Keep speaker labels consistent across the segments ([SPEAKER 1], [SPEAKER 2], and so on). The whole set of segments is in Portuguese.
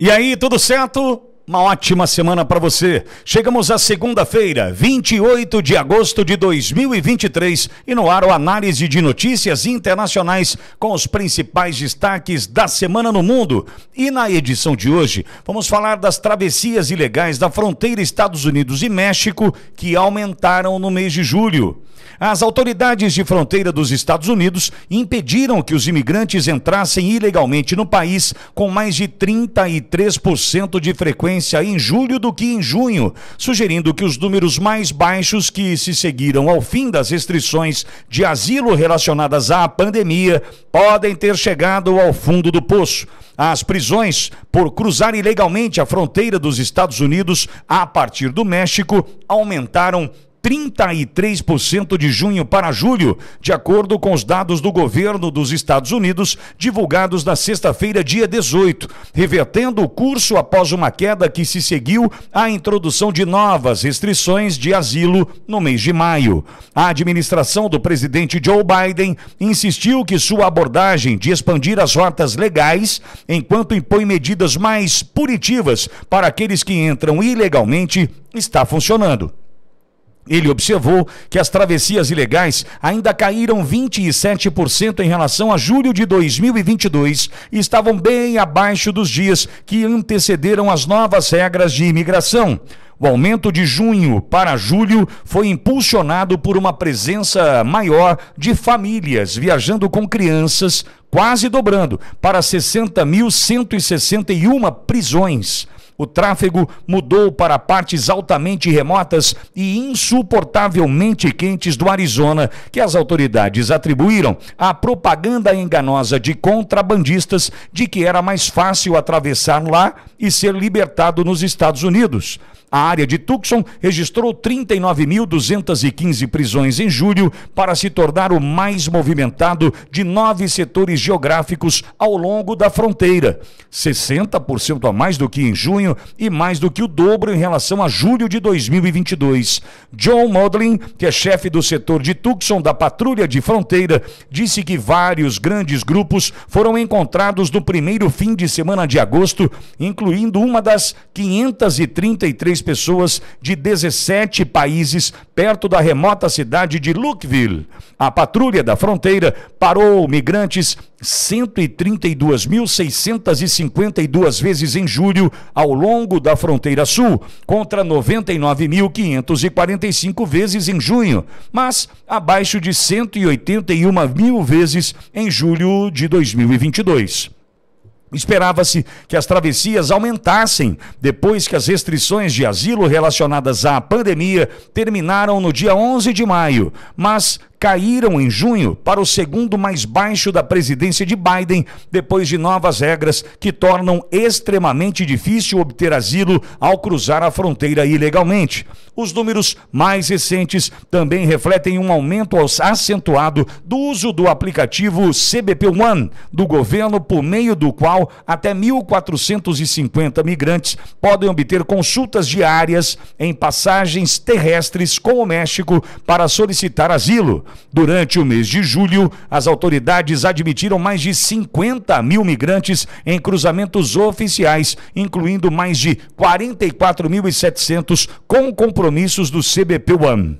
[SPEAKER 1] E aí, tudo certo? Uma ótima semana para você. Chegamos à segunda-feira, 28 de agosto de 2023, e no ar o análise de notícias internacionais com os principais destaques da semana no mundo. E na edição de hoje, vamos falar das travessias ilegais da fronteira Estados Unidos e México que aumentaram no mês de julho. As autoridades de fronteira dos Estados Unidos impediram que os imigrantes entrassem ilegalmente no país com mais de 33% de frequência em julho do que em junho, sugerindo que os números mais baixos que se seguiram ao fim das restrições de asilo relacionadas à pandemia podem ter chegado ao fundo do poço. As prisões por cruzar ilegalmente a fronteira dos Estados Unidos a partir do México aumentaram 33% de junho para julho, de acordo com os dados do governo dos Estados Unidos, divulgados na sexta-feira, dia 18, revertendo o curso após uma queda que se seguiu à introdução de novas restrições de asilo no mês de maio. A administração do presidente Joe Biden insistiu que sua abordagem de expandir as rotas legais, enquanto impõe medidas mais punitivas para aqueles que entram ilegalmente, está funcionando. Ele observou que as travessias ilegais ainda caíram 27% em relação a julho de 2022 e estavam bem abaixo dos dias que antecederam as novas regras de imigração. O aumento de junho para julho foi impulsionado por uma presença maior de famílias viajando com crianças, quase dobrando para 60.161 prisões o tráfego mudou para partes altamente remotas e insuportavelmente quentes do Arizona, que as autoridades atribuíram à propaganda enganosa de contrabandistas de que era mais fácil atravessar lá e ser libertado nos Estados Unidos. A área de Tucson registrou 39.215 prisões em julho para se tornar o mais movimentado de nove setores geográficos ao longo da fronteira, 60% a mais do que em junho e mais do que o dobro em relação a julho de 2022. John Modlin, que é chefe do setor de Tucson da Patrulha de Fronteira, disse que vários grandes grupos foram encontrados no primeiro fim de semana de agosto, incluindo uma das 533 pessoas de 17 países perto da remota cidade de Lukeville. A patrulha da fronteira parou migrantes 132.652 vezes em julho ao longo da fronteira sul, contra 99.545 vezes em junho, mas abaixo de 181 mil vezes em julho de 2022. Esperava-se que as travessias aumentassem depois que as restrições de asilo relacionadas à pandemia terminaram no dia 11 de maio, mas caíram em junho para o segundo mais baixo da presidência de Biden, depois de novas regras que tornam extremamente difícil obter asilo ao cruzar a fronteira ilegalmente. Os números mais recentes também refletem um aumento acentuado do uso do aplicativo CBP One do governo, por meio do qual até 1.450 migrantes podem obter consultas diárias em passagens terrestres com o México para solicitar asilo. Durante o mês de julho, as autoridades admitiram mais de 50 mil migrantes em cruzamentos oficiais, incluindo mais de 44.700 com compromissos do CBP One.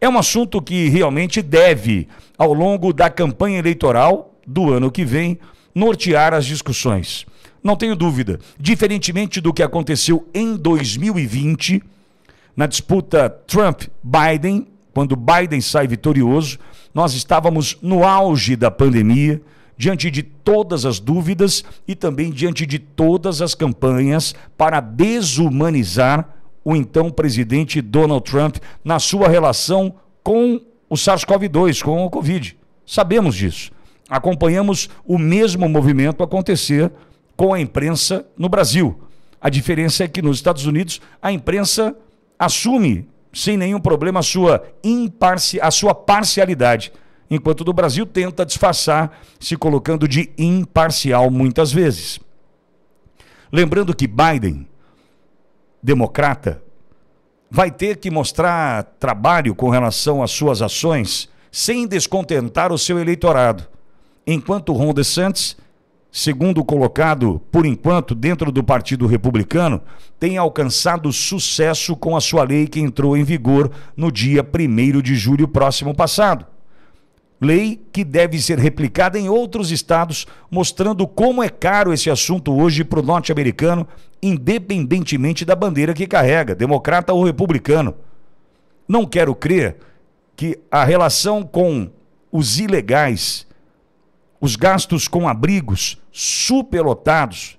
[SPEAKER 1] É um assunto que realmente deve, ao longo da campanha eleitoral do ano que vem, nortear as discussões. Não tenho dúvida, diferentemente do que aconteceu em 2020, na disputa Trump-Biden, quando Biden sai vitorioso, nós estávamos no auge da pandemia, diante de todas as dúvidas e também diante de todas as campanhas para desumanizar o então presidente Donald Trump na sua relação com o SARS-CoV-2, com o Covid. Sabemos disso. Acompanhamos o mesmo movimento acontecer com a imprensa no Brasil. A diferença é que nos Estados Unidos a imprensa assume sem nenhum problema a sua, imparci a sua parcialidade, enquanto do Brasil tenta disfarçar se colocando de imparcial muitas vezes. Lembrando que Biden, democrata, vai ter que mostrar trabalho com relação às suas ações sem descontentar o seu eleitorado, enquanto Ron DeSantis segundo colocado, por enquanto, dentro do Partido Republicano, tem alcançado sucesso com a sua lei que entrou em vigor no dia 1 de julho próximo passado. Lei que deve ser replicada em outros estados, mostrando como é caro esse assunto hoje para o norte-americano, independentemente da bandeira que carrega, democrata ou republicano. Não quero crer que a relação com os ilegais os gastos com abrigos superlotados,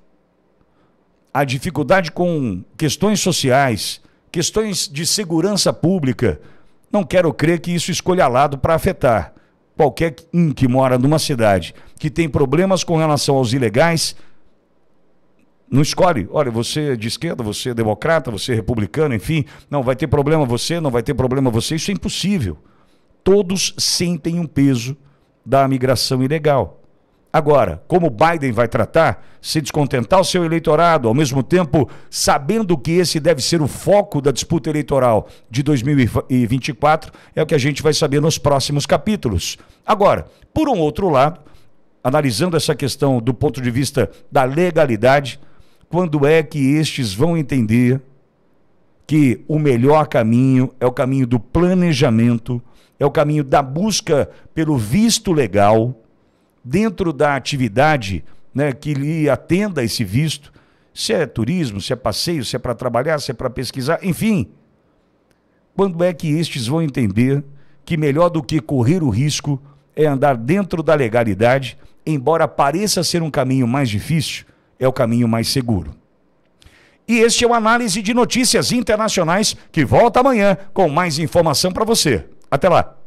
[SPEAKER 1] a dificuldade com questões sociais, questões de segurança pública. Não quero crer que isso escolha lado para afetar qualquer um que mora numa cidade que tem problemas com relação aos ilegais. Não escolhe, olha, você é de esquerda, você é democrata, você é republicano, enfim, não vai ter problema você, não vai ter problema você, isso é impossível. Todos sentem um peso da migração ilegal. Agora, como Biden vai tratar? Se descontentar o seu eleitorado, ao mesmo tempo sabendo que esse deve ser o foco da disputa eleitoral de 2024, é o que a gente vai saber nos próximos capítulos. Agora, por um outro lado, analisando essa questão do ponto de vista da legalidade, quando é que estes vão entender que o melhor caminho é o caminho do planejamento, é o caminho da busca pelo visto legal, dentro da atividade né, que lhe atenda esse visto, se é turismo, se é passeio, se é para trabalhar, se é para pesquisar, enfim. Quando é que estes vão entender que melhor do que correr o risco é andar dentro da legalidade, embora pareça ser um caminho mais difícil, é o caminho mais seguro? E este é o Análise de Notícias Internacionais, que volta amanhã com mais informação para você. Até lá!